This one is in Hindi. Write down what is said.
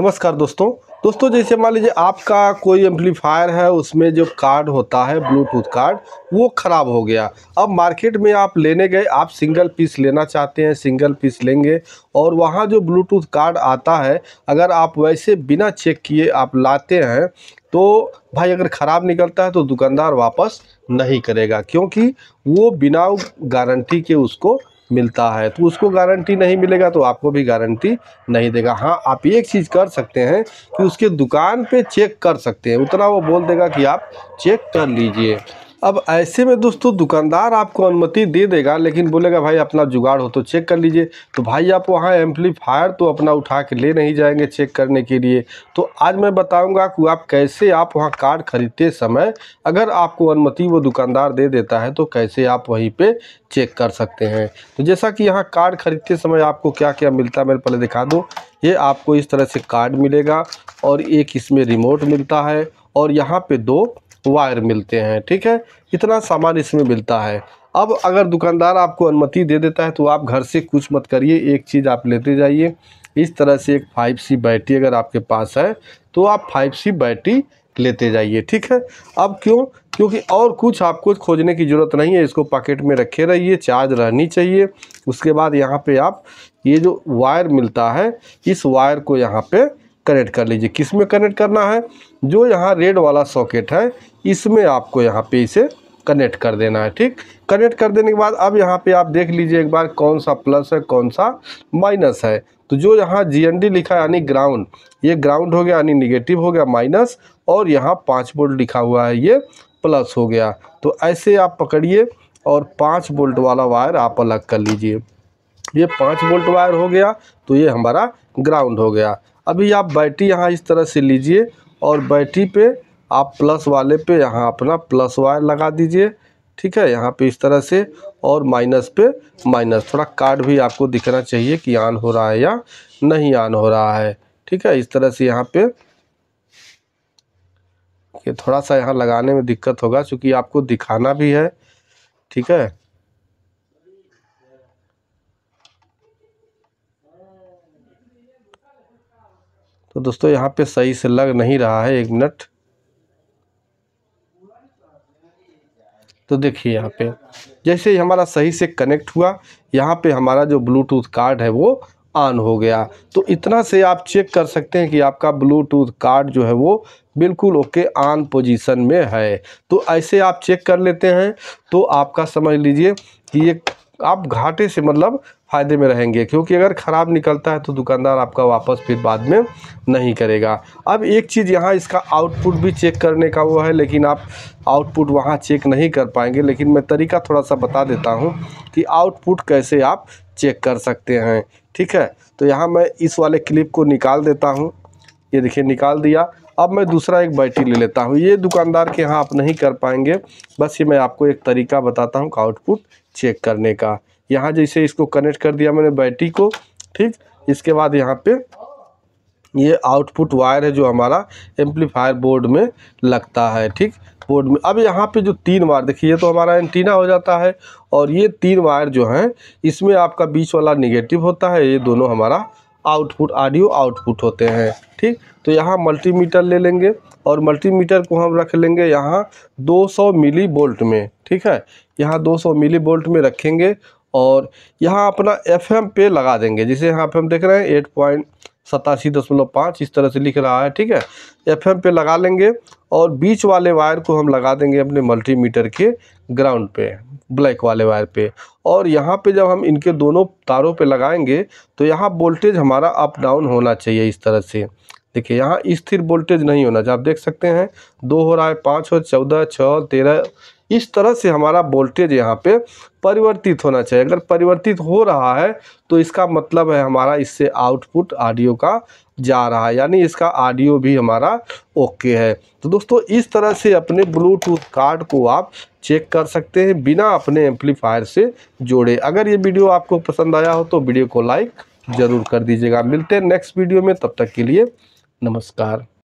नमस्कार दोस्तों दोस्तों जैसे मान लीजिए आपका कोई एम्पलीफायर है उसमें जो कार्ड होता है ब्लूटूथ कार्ड वो ख़राब हो गया अब मार्केट में आप लेने गए आप सिंगल पीस लेना चाहते हैं सिंगल पीस लेंगे और वहाँ जो ब्लूटूथ कार्ड आता है अगर आप वैसे बिना चेक किए आप लाते हैं तो भाई अगर ख़राब निकलता है तो दुकानदार वापस नहीं करेगा क्योंकि वो बिना गारंटी के उसको मिलता है तो उसको गारंटी नहीं मिलेगा तो आपको भी गारंटी नहीं देगा हाँ आप एक चीज़ कर सकते हैं कि उसके दुकान पे चेक कर सकते हैं उतना वो बोल देगा कि आप चेक कर लीजिए अब ऐसे में दोस्तों दुकानदार आपको अनुमति दे देगा लेकिन बोलेगा भाई अपना जुगाड़ हो तो चेक कर लीजिए तो भाई आप वहाँ एम्पलीफायर तो अपना उठा के ले नहीं जाएंगे चेक करने के लिए तो आज मैं बताऊँगा कि आप कैसे आप वहाँ कार्ड ख़रीदते समय अगर आपको अनुमति वो दुकानदार दे देता है तो कैसे आप वहीं पर चेक कर सकते हैं तो जैसा कि यहाँ कार्ड ख़रीदते समय आपको क्या क्या मिलता है मेरे पहले दिखा दूँ ये आपको इस तरह से कार्ड मिलेगा और एक इसमें रिमोट मिलता है और यहाँ पर दो वायर मिलते हैं ठीक है इतना सामान इसमें मिलता है अब अगर दुकानदार आपको अनुमति दे देता है तो आप घर से कुछ मत करिए एक चीज़ आप लेते जाइए इस तरह से एक फाइव सी बैटरी अगर आपके पास है तो आप फाइव सी बैटरी लेते जाइए ठीक है अब क्यों क्योंकि और कुछ आपको खोजने की ज़रूरत नहीं है इसको पॉकेट में रखे रहिए चार्ज रहनी चाहिए उसके बाद यहाँ पे आप ये जो वायर मिलता है इस वायर को यहाँ पे कनेक्ट कर लीजिए किस में कनेक्ट करना है जो यहाँ रेड वाला सॉकेट है इसमें आपको यहाँ पे इसे कनेक्ट कर देना है ठीक कनेक्ट कर देने के बाद अब यहाँ पे आप देख लीजिए एक बार कौन सा प्लस है कौन सा माइनस है तो जो यहाँ जी लिखा है यानी ग्राउंड ये ग्राउंड हो गया यानी निगेटिव हो गया माइनस और यहाँ पाँच बोल्ट लिखा हुआ है ये प्लस हो गया तो ऐसे आप पकड़िए और पाँच बोल्ट वाला वायर आप अलग कर लीजिए ये पाँच बोल्ट वायर हो गया तो ये हमारा ग्राउंड हो गया अभी आप बैटरी यहाँ इस तरह से लीजिए और बैटरी पे आप प्लस वाले पे यहाँ अपना प्लस वायर लगा दीजिए ठीक है यहाँ पे इस तरह से और माइनस पे माइनस थोड़ा कार्ड भी आपको दिखना चाहिए कि ऑन हो रहा है या नहीं ऑन हो रहा है ठीक है इस तरह से यहाँ पे ये थोड़ा सा यहाँ लगाने में दिक्कत होगा क्योंकि आपको दिखाना भी है ठीक है तो दोस्तों यहाँ पे सही से लग नहीं रहा है एक मिनट तो देखिए यहाँ पे जैसे ही हमारा सही से कनेक्ट हुआ यहाँ पे हमारा जो ब्लूटूथ कार्ड है वो ऑन हो गया तो इतना से आप चेक कर सकते हैं कि आपका ब्लूटूथ कार्ड जो है वो बिल्कुल ओके ऑन पोजीशन में है तो ऐसे आप चेक कर लेते हैं तो आपका समझ लीजिए कि ये आप घाटे से मतलब फ़ायदे में रहेंगे क्योंकि अगर ख़राब निकलता है तो दुकानदार आपका वापस फिर बाद में नहीं करेगा अब एक चीज़ यहाँ इसका आउटपुट भी चेक करने का वो है लेकिन आप आउटपुट वहाँ चेक नहीं कर पाएंगे लेकिन मैं तरीका थोड़ा सा बता देता हूँ कि आउटपुट कैसे आप चेक कर सकते हैं ठीक है तो यहाँ मैं इस वाले क्लिप को निकाल देता हूँ ये देखिए निकाल दिया अब मैं दूसरा एक बैटरी ले लेता हूँ ये दुकानदार के यहाँ आप नहीं कर पाएंगे बस ये मैं आपको एक तरीका बताता हूँ आउटपुट चेक करने का यहाँ जैसे इसको कनेक्ट कर दिया मैंने बैटरी को ठीक इसके बाद यहाँ पे ये आउटपुट वायर है जो हमारा एम्पलीफायर बोर्ड में लगता है ठीक बोर्ड में अब यहाँ पे जो तीन वायर देखिए ये तो हमारा एंटीना हो जाता है और ये तीन वायर जो हैं इसमें आपका बीच वाला निगेटिव होता है ये दोनों हमारा आउटपुट ऑडियो आउटपुट होते हैं ठीक तो यहाँ मल्टीमीटर ले लेंगे और मल्टीमीटर को हम रख लेंगे यहाँ 200 मिली वोल्ट में ठीक है यहाँ 200 मिली वोल्ट में रखेंगे और यहाँ अपना एफ पे लगा देंगे जैसे यहाँ पे हम देख रहे हैं एट पॉइंट सतासी दशमलव पाँच इस तरह से लिख रहा है ठीक है एफ पे लगा लेंगे और बीच वाले वायर को हम लगा देंगे अपने मल्टीमीटर के ग्राउंड पे ब्लैक वाले वायर पे और यहाँ पे जब हम इनके दोनों तारों पे लगाएंगे तो यहाँ वोल्टेज हमारा अप डाउन होना चाहिए इस तरह से देखिए यहाँ स्थिर वोल्टेज नहीं होना चाहिए आप देख सकते हैं दो हो रहा है पाँच हो चौदह छः तेरह इस तरह से हमारा वोल्टेज यहाँ पे परिवर्तित होना चाहिए अगर परिवर्तित हो रहा है तो इसका मतलब है हमारा इससे आउटपुट ऑडियो का जा रहा है यानी इसका ऑडियो भी हमारा ओके है तो दोस्तों इस तरह से अपने ब्लूटूथ कार्ड को आप चेक कर सकते हैं बिना अपने एम्पलीफायर से जोड़े अगर ये वीडियो आपको पसंद आया हो तो वीडियो को लाइक ज़रूर कर दीजिएगा मिलते हैं नेक्स्ट वीडियो में तब तक के लिए नमस्कार